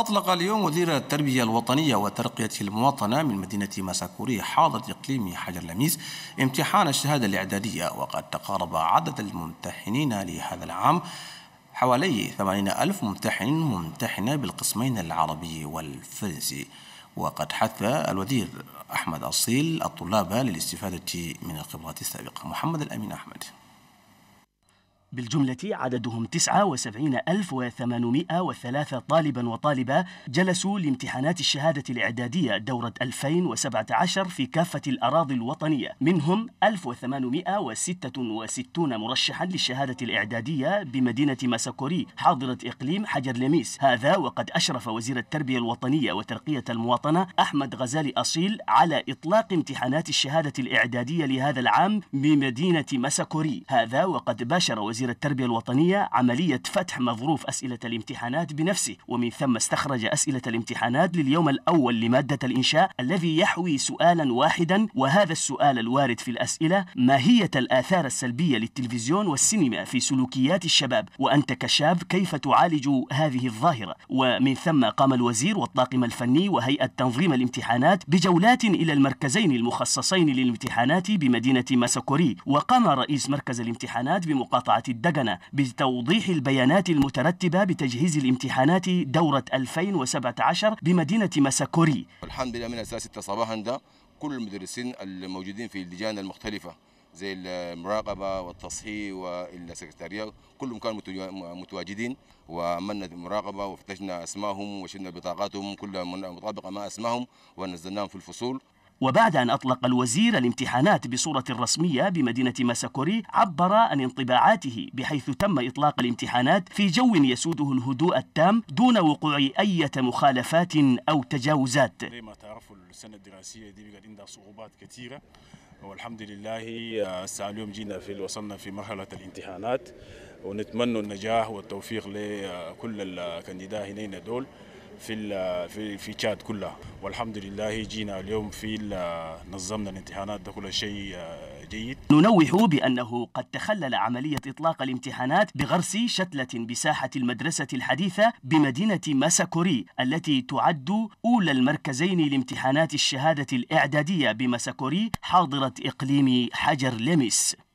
أطلق اليوم وزير التربية الوطنية وترقية المواطنة من مدينة مساكوري حاضر إقليم حجر لميس امتحان الشهادة الإعدادية وقد تقارب عدد الممتحنين لهذا العام حوالي 80 ألف ممتحن ممتحنة بالقسمين العربي والفرنسي وقد حث الوزير أحمد أصيل الطلاب للاستفادة من الخبرات السابقة محمد الأمين أحمد بالجملة عددهم 79803 طالبا وطالبة جلسوا لامتحانات الشهادة الإعدادية دورة 2017 في كافة الأراضي الوطنية منهم 1866 مرشحا للشهادة الإعدادية بمدينة ماساكوري حاضرة إقليم حجر لميس هذا وقد أشرف وزير التربية الوطنية وترقية المواطنة أحمد غزالي أصيل على إطلاق امتحانات الشهادة الإعدادية لهذا العام بمدينة ماساكوري هذا وقد باشر وزير وزير التربية الوطنية عملية فتح مظروف أسئلة الامتحانات بنفسه ومن ثم استخرج أسئلة الامتحانات لليوم الأول لمادة الإنشاء الذي يحوي سؤالا واحدا وهذا السؤال الوارد في الأسئلة ما هي الآثار السلبية للتلفزيون والسينما في سلوكيات الشباب وأنت كشاب كيف تعالج هذه الظاهرة ومن ثم قام الوزير والطاقم الفني وهيئة تنظيم الامتحانات بجولات إلى المركزين المخصصين للامتحانات بمدينة ماساكوري وقام رئيس مركز الامتحانات بمقاطعة الدجنة بتوضيح البيانات المترتبة بتجهيز الامتحانات دورة 2017 بمدينة مساكوري الحمد لله من الساعة 6 صباحا ده كل المدرسين الموجودين في اللجان المختلفة زي المراقبة والتصحيح والسكرتارية كلهم كانوا متواجدين وعملنا المراقبة وفتشنا أسمائهم وشلنا بطاقاتهم كلها مطابقة مع أسمائهم ونزلناهم في الفصول وبعد أن أطلق الوزير الامتحانات بصورة رسمية بمدينة ماساكوري عبر عن انطباعاته بحيث تم إطلاق الامتحانات في جو يسوده الهدوء التام دون وقوع أي مخالفات أو تجاوزات زي ما تعرفوا السنة الدراسية دي بقت عندها صعوبات كثيرة والحمد لله اليوم جينا في وصلنا في مرحلة الامتحانات ونتمنى النجاح والتوفيق لكل الكانديدات هنا دول في في في تشاد كلها والحمد لله جينا اليوم في نظمنا الامتحانات ده كل شيء آه، جيد ننوه بأنه قد تخلل عملية إطلاق الامتحانات بغرس شتلة بساحة المدرسة الحديثة بمدينة ماساكوري التي تعد أولى المركزين لامتحانات الشهادة الإعدادية بماساكوري حاضرة إقليم حجر لمس